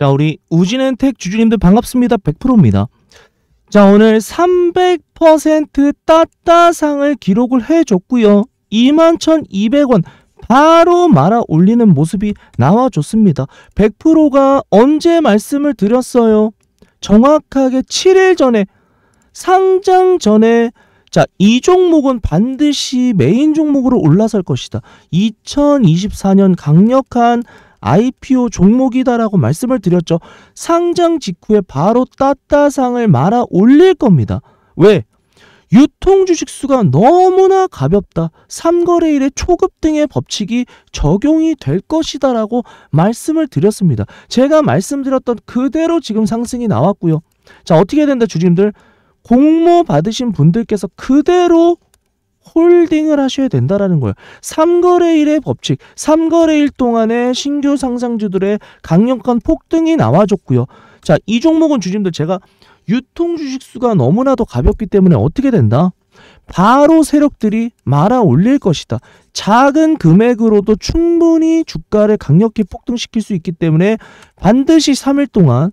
자, 우리 우진은택 주주님들 반갑습니다. 100%입니다. 자, 오늘 300% 따따상을 기록을 해줬고요. 21,200원 바로 말아 올리는 모습이 나와줬습니다. 100%가 언제 말씀을 드렸어요? 정확하게 7일 전에 상장 전에 자, 이 종목은 반드시 메인 종목으로 올라설 것이다. 2024년 강력한 IPO 종목이다라고 말씀을 드렸죠. 상장 직후에 바로 따따상을 말아 올릴 겁니다. 왜? 유통 주식 수가 너무나 가볍다. 3거래일의 초급 등의 법칙이 적용이 될 것이다라고 말씀을 드렸습니다. 제가 말씀드렸던 그대로 지금 상승이 나왔고요. 자, 어떻게 해야 된다 주주님들? 공모 받으신 분들께서 그대로 홀딩을 하셔야 된다라는 거예요. 3거래일의 법칙, 3거래일 동안에 신규 상장주들의 강력한 폭등이 나와줬고요. 자, 이 종목은 주님들 제가 유통 주식수가 너무나도 가볍기 때문에 어떻게 된다? 바로 세력들이 말아 올릴 것이다. 작은 금액으로도 충분히 주가를 강력히 폭등시킬 수 있기 때문에 반드시 3일 동안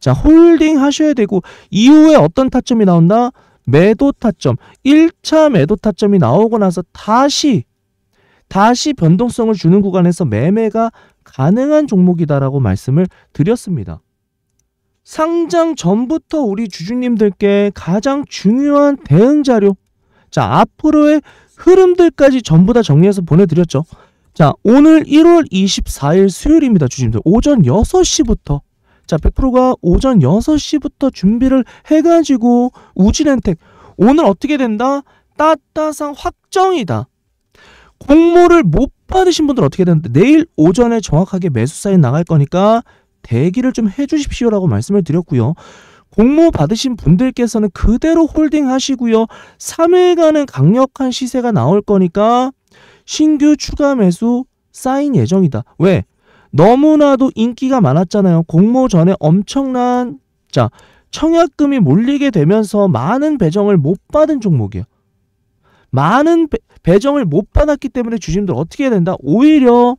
자 홀딩 하셔야 되고 이후에 어떤 타점이 나온다? 매도 타점, 1차 매도 타점이 나오고 나서 다시 다시 변동성을 주는 구간에서 매매가 가능한 종목이다라고 말씀을 드렸습니다. 상장 전부터 우리 주주님들께 가장 중요한 대응 자료 자 앞으로의 흐름들까지 전부 다 정리해서 보내드렸죠. 자 오늘 1월 24일 수요일입니다. 주주님들 오전 6시부터 자, 100%가 오전 6시부터 준비를 해가지고 우진엔택 오늘 어떻게 된다? 따따상 확정이다. 공모를 못 받으신 분들 어떻게 되는데 내일 오전에 정확하게 매수 사인 나갈 거니까 대기를 좀 해주십시오라고 말씀을 드렸고요. 공모 받으신 분들께서는 그대로 홀딩 하시고요. 3일간은 강력한 시세가 나올 거니까 신규 추가 매수 사인 예정이다. 왜? 너무나도 인기가 많았잖아요. 공모 전에 엄청난 자 청약금이 몰리게 되면서 많은 배정을 못 받은 종목이에요. 많은 배, 정을못 받았기 때문에 주심들 어떻게 해야 된다? 오히려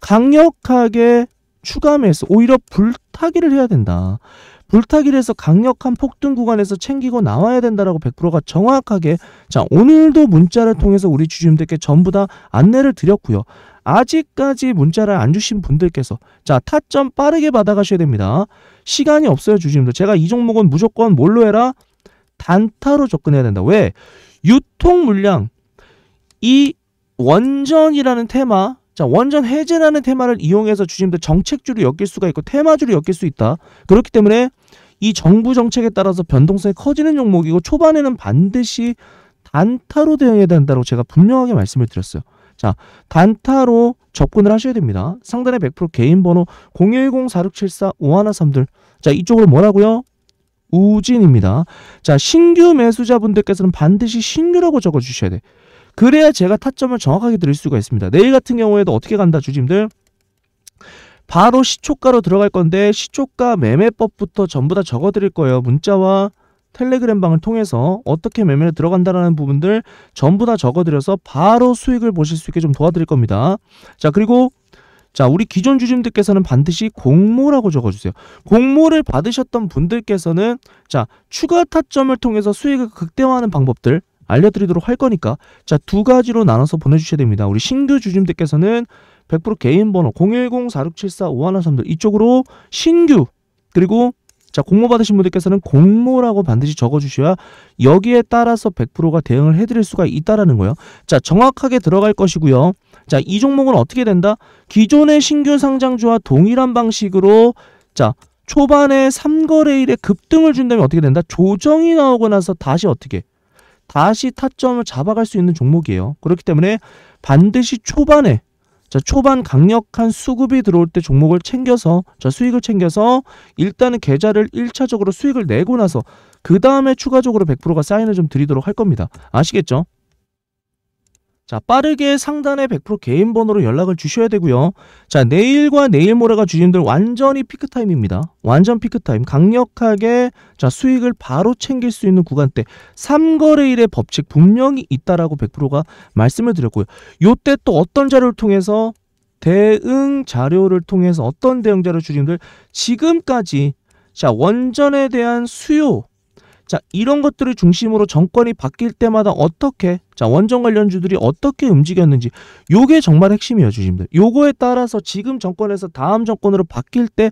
강력하게 추가 매수, 오히려 불타기를 해야 된다. 불타기를 해서 강력한 폭등 구간에서 챙기고 나와야 된다라고 100%가 정확하게 자 오늘도 문자를 통해서 우리 주주님들께 전부 다 안내를 드렸고요. 아직까지 문자를 안 주신 분들께서 자 타점 빠르게 받아가셔야 됩니다. 시간이 없어요 주주님들. 제가 이 종목은 무조건 뭘로 해라? 단타로 접근해야 된다. 왜? 유통 물량 이 원전이라는 테마 자 원전 해제라는 테마를 이용해서 주주님들 정책주를 엮일 수가 있고 테마주를 엮일 수 있다. 그렇기 때문에 이 정부 정책에 따라서 변동성이 커지는 종목이고 초반에는 반드시 단타로 대응해야 된다고 제가 분명하게 말씀을 드렸어요. 자, 단타로 접근을 하셔야 됩니다. 상단에 100% 개인 번호 010-4674-5113들. 자, 이쪽으로 뭐라고요? 우진입니다. 자, 신규 매수자분들께서는 반드시 신규라고 적어주셔야 돼. 그래야 제가 타점을 정확하게 드릴 수가 있습니다. 내일 같은 경우에도 어떻게 간다, 주님들? 바로 시초가로 들어갈 건데 시초가 매매법부터 전부 다 적어드릴 거예요. 문자와 텔레그램 방을 통해서 어떻게 매매에 들어간다라는 부분들 전부 다 적어드려서 바로 수익을 보실 수 있게 좀 도와드릴 겁니다. 자 그리고 자 우리 기존 주주님들께서는 반드시 공모라고 적어주세요. 공모를 받으셨던 분들께서는 자 추가 타점을 통해서 수익을 극대화하는 방법들 알려드리도록 할 거니까 자 두 가지로 나눠서 보내주셔야 됩니다. 우리 신규 주주님들께서는 100% 개인 번호 010-4674-5113들 이쪽으로 신규 그리고 자, 공모 받으신 분들께서는 공모라고 반드시 적어 주셔야 여기에 따라서 100%가 대응을 해 드릴 수가 있다라는 거예요. 자, 정확하게 들어갈 것이고요. 자, 이 종목은 어떻게 된다? 기존의 신규 상장주와 동일한 방식으로 자, 초반에 3거래일에 급등을 준다면 어떻게 된다? 조정이 나오고 나서 다시 어떻게? 다시 타점을 잡아갈 수 있는 종목이에요. 그렇기 때문에 반드시 초반에 자, 초반 강력한 수급이 들어올 때 종목을 챙겨서 자, 수익을 챙겨서 일단은 계좌를 1차적으로 수익을 내고 나서 그 다음에 추가적으로 100%가 사인을 좀 드리도록 할 겁니다. 아시겠죠? 자, 빠르게 상단에 100% 개인 번호로 연락을 주셔야 되고요. 자, 내일과 내일 모레가 주님들 완전히 피크 타임입니다. 완전 피크 타임. 강력하게 자, 수익을 바로 챙길 수 있는 구간대 3거래일의 법칙 분명히 있다라고 100%가 말씀을 드렸고요. 요때 또 어떤 자료를 통해서 대응 자료를 통해서 어떤 대응 자료 주님들 지금까지 자, 원전에 대한 수요 자, 이런 것들을 중심으로 정권이 바뀔 때마다 어떻게 자, 원정 관련주들이 어떻게 움직였는지 요게 정말 핵심이에요, 주심들. 요거에 따라서 지금 정권에서 다음 정권으로 바뀔 때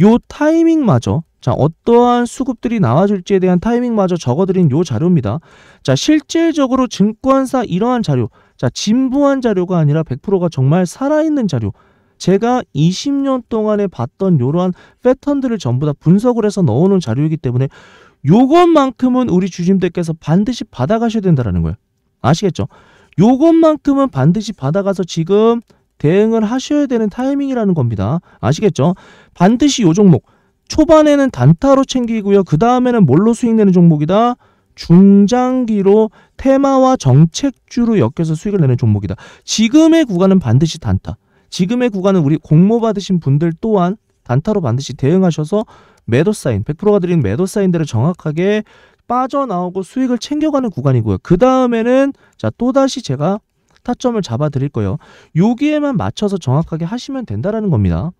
요 타이밍마저 자, 어떠한 수급들이 나와줄지에 대한 타이밍마저 적어드린 요 자료입니다. 자, 실질적으로 증권사 이러한 자료, 자, 진부한 자료가 아니라 100%가 정말 살아있는 자료, 제가 20년 동안에 봤던 이러한 패턴들을 전부 다 분석을 해서 넣어놓은 자료이기 때문에 요것만큼은 우리 주심들께서 반드시 받아가셔야 된다라는 거예요. 아시겠죠? 요것만큼은 반드시 받아가서 지금 대응을 하셔야 되는 타이밍이라는 겁니다. 아시겠죠? 반드시 요 종목 초반에는 단타로 챙기고요. 그 다음에는 뭘로 수익 내는 종목이다? 중장기로 테마와 정책주로 엮여서 수익을 내는 종목이다. 지금의 구간은 반드시 단타. 지금의 구간은 우리 공모 받으신 분들 또한 단타로 반드시 대응하셔서 매도 사인 100%가 드린 매도 사인들을 정확하게 빠져나오고 수익을 챙겨가는 구간이고요. 그 다음에는 자 또다시 제가 타점을 잡아 드릴 거예요. 여기에만 맞춰서 정확하게 하시면 된다라는 겁니다.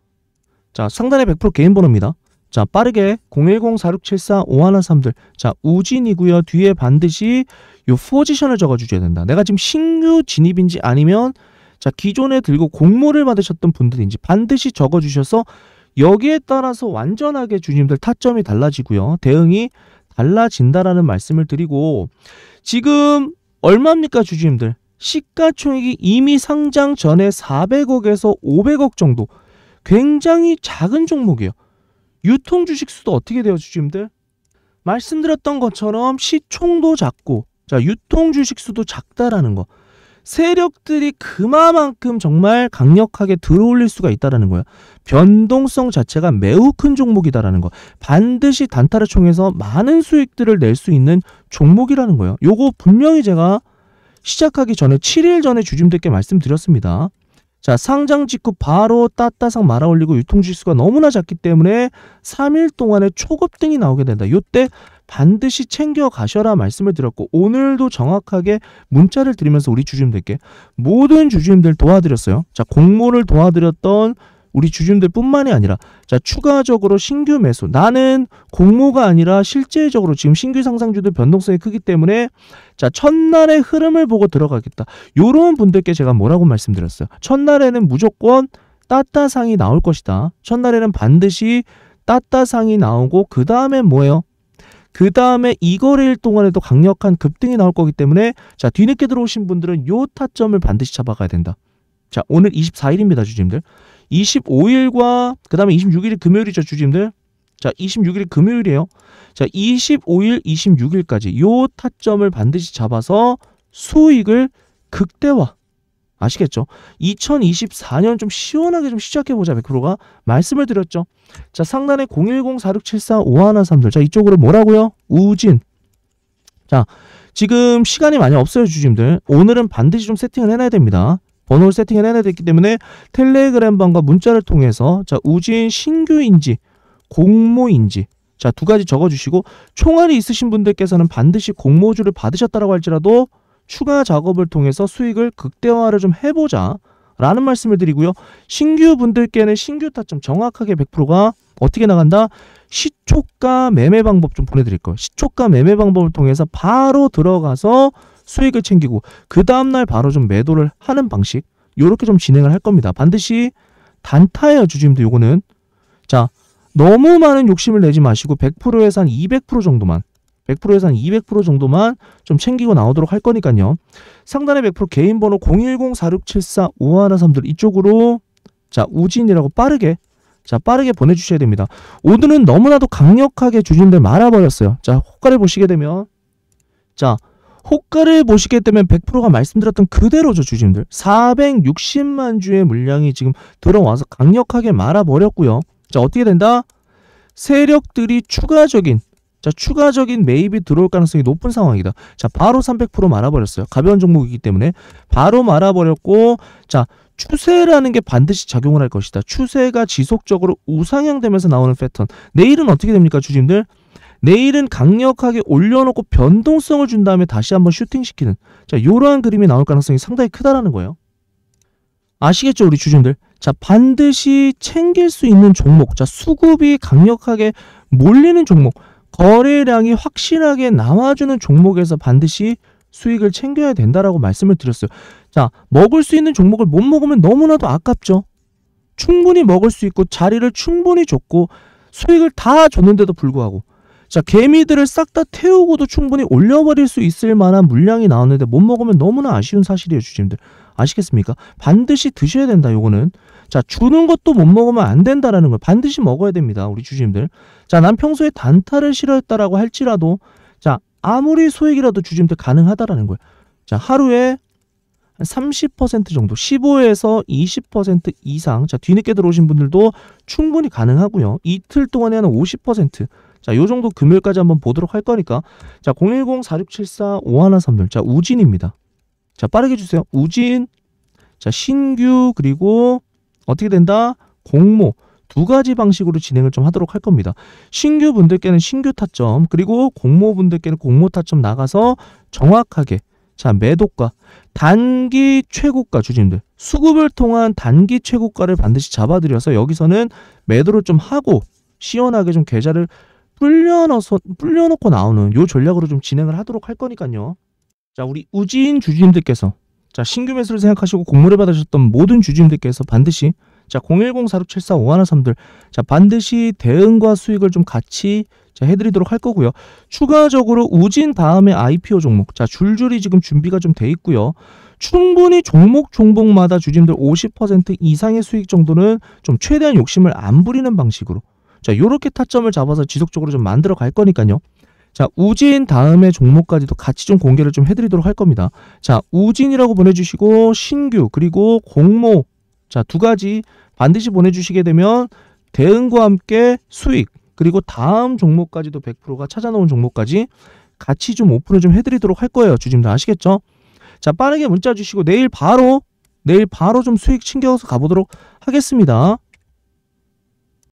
자 상단에 100% 개인 번호입니다. 자 빠르게 010-4674-5113들 자 우진이고요. 뒤에 반드시 요 포지션을 적어주셔야 된다. 내가 지금 신규 진입인지 아니면 자 기존에 들고 공모를 받으셨던 분들인지 반드시 적어주셔서 여기에 따라서 완전하게 주님들 타점이 달라지고요. 대응이 달라진다라는 말씀을 드리고 지금 얼마입니까 주주님들? 시가총액이 이미 상장 전에 400억에서 500억 정도 굉장히 작은 종목이에요. 유통 주식 수도 어떻게 돼요 주주님들? 말씀드렸던 것처럼 시총도 작고 자 유통 주식 수도 작다라는 거 세력들이 그마만큼 정말 강력하게 들어올릴 수가 있다라는 거야. 변동성 자체가 매우 큰 종목이다라는 거. 반드시 단타를 통해서 많은 수익들을 낼 수 있는 종목이라는 거예요. 요거 분명히 제가 시작하기 전에 7일 전에 주주님들께 말씀드렸습니다. 자 상장 직후 바로 따따상 말아 올리고 유통지수가 너무나 작기 때문에 3일 동안에 초급등이 나오게 된다. 요때 반드시 챙겨가셔라 말씀을 드렸고 오늘도 정확하게 문자를 드리면서 우리 주주님들께 모든 주주님들 도와드렸어요. 자 공모를 도와드렸던 우리 주주님들뿐만이 아니라 자 추가적으로 신규 매수 나는 공모가 아니라 실제적으로 지금 신규 상상주들 변동성이 크기 때문에 자 첫날의 흐름을 보고 들어가겠다 요런 분들께 제가 뭐라고 말씀드렸어요 첫날에는 무조건 따따상이 나올 것이다 첫날에는 반드시 따따상이 나오고 그 다음에 뭐예요 그 다음에 이 거래일 동안에도 강력한 급등이 나올 거기 때문에 자 뒤늦게 들어오신 분들은 요 타점을 반드시 잡아가야 된다. 자 오늘 24일입니다 주주님들. 25일과 그 다음에 26일이 금요일이죠 주주님들. 자 26일이 금요일이에요. 자 25일 26일까지 요 타점을 반드시 잡아서 수익을 극대화 아시겠죠? 2024년 좀 시원하게 좀 시작해보자 1크로가 말씀을 드렸죠. 자 상단에 010-4674-5113들 자 이쪽으로 뭐라고요? 우진 자 지금 시간이 많이 없어요 주짐들 오늘은 반드시 좀 세팅을 해놔야 됩니다. 번호를 세팅을 해놔야 되기 때문에 텔레그램방과 문자를 통해서 자 우진 신규인지 공모인지 자두 가지 적어주시고 총알이 있으신 분들께서는 반드시 공모주를 받으셨다고 할지라도 추가 작업을 통해서 수익을 극대화를 좀 해보자 라는 말씀을 드리고요. 신규 분들께는 신규 타점 정확하게 100%가 어떻게 나간다? 시초가 매매 방법 좀 보내드릴 거예요. 시초가 매매 방법을 통해서 바로 들어가서 수익을 챙기고 그 다음날 바로 좀 매도를 하는 방식 이렇게 좀 진행을 할 겁니다. 반드시 단타예요. 주주님도 요거는 자 너무 많은 욕심을 내지 마시고 100%에서 한200% 정도만 100%에서 한 200% 정도만 좀 챙기고 나오도록 할 거니까요. 상단에 100% 개인 번호 0 1 0 4 6 7 4 5 1 3들 이쪽으로 자 우진이라고 빠르게 자 빠르게 보내주셔야 됩니다. 오늘은 너무나도 강력하게 주진들 말아버렸어요. 자 호가를 보시게 되면 자 호가를 보시게 되면 100%가 말씀드렸던 그대로죠 주진들 460만 주의 물량이 지금 들어와서 강력하게 말아버렸고요. 자 어떻게 된다? 세력들이 추가적인 자, 추가적인 매입이 들어올 가능성이 높은 상황이다. 자, 바로 300% 말아버렸어요. 가벼운 종목이기 때문에 바로 말아버렸고, 자, 추세라는 게 반드시 작용을 할 것이다. 추세가 지속적으로 우상향되면서 나오는 패턴. 내일은 어떻게 됩니까, 주주님들? 내일은 강력하게 올려놓고 변동성을 준 다음에 다시 한번 슈팅시키는 자 요러한 그림이 나올 가능성이 상당히 크다라는 거예요. 아시겠죠 우리 주주님들? 자 반드시 챙길 수 있는 종목 자 수급이 강력하게 몰리는 종목 거래량이 확실하게 나와주는 종목에서 반드시 수익을 챙겨야 된다라고 말씀을 드렸어요. 자, 먹을 수 있는 종목을 못 먹으면 너무나도 아깝죠. 충분히 먹을 수 있고 자리를 충분히 줬고 수익을 다 줬는데도 불구하고 자, 개미들을 싹 다 태우고도 충분히 올려버릴 수 있을 만한 물량이 나왔는데 못 먹으면 너무나 아쉬운 사실이에요, 주주님들. 아시겠습니까? 반드시 드셔야 된다. 요거는 자 주는 것도 못 먹으면 안 된다라는 걸 반드시 먹어야 됩니다. 우리 주주님들 자난 평소에 단타를 싫어했다라고 할지라도 자 아무리 소액이라도 주주님들 가능하다라는 거예요. 자 하루에 30% 정도 15에서 20% 이상 자 뒤늦게 들어오신 분들도 충분히 가능하고요. 이틀 동안에 한50% 자, 요 정도 금요일까지 한번 보도록 할 거니까 자, 010-4674-5130 자, 우진입니다. 자, 빠르게 주세요. 우진, 자, 신규, 그리고 어떻게 된다? 공모. 두 가지 방식으로 진행을 좀 하도록 할 겁니다. 신규 분들께는 신규 타점, 그리고 공모 분들께는 공모 타점 나가서 정확하게 자 매도가, 단기 최고가 주진님들 수급을 통한 단기 최고가를 반드시 잡아드려서 여기서는 매도를 좀 하고 시원하게 좀 계좌를 불려넣어서 불려놓고 나오는 요 전략으로 좀 진행을 하도록 할 거니까요. 자, 우리 우진 주주님들께서 자, 신규 매수를 생각하시고 공모를 받으셨던 모든 주주님들께서 반드시 자, 010-4674-5113들 자, 반드시 대응과 수익을 좀 같이 자, 해드리도록 할 거고요. 추가적으로 우진 다음에 IPO 종목 자, 줄줄이 지금 준비가 좀 돼 있고요. 충분히 종목 종목마다 주주님들 50% 이상의 수익 정도는 좀 최대한 욕심을 안 부리는 방식으로 자, 요렇게 타점을 잡아서 지속적으로 좀 만들어 갈 거니까요. 자, 우진 다음에 종목까지도 같이 좀 공개를 좀 해드리도록 할 겁니다. 자, 우진이라고 보내주시고, 신규, 그리고 공모. 자, 두 가지 반드시 보내주시게 되면 대응과 함께 수익, 그리고 다음 종목까지도 100%가 찾아놓은 종목까지 같이 좀 오픈을 좀 해드리도록 할 거예요. 주임다 아시겠죠? 자, 빠르게 문자 주시고, 내일 바로, 내일 바로 좀 수익 챙겨서 가보도록 하겠습니다.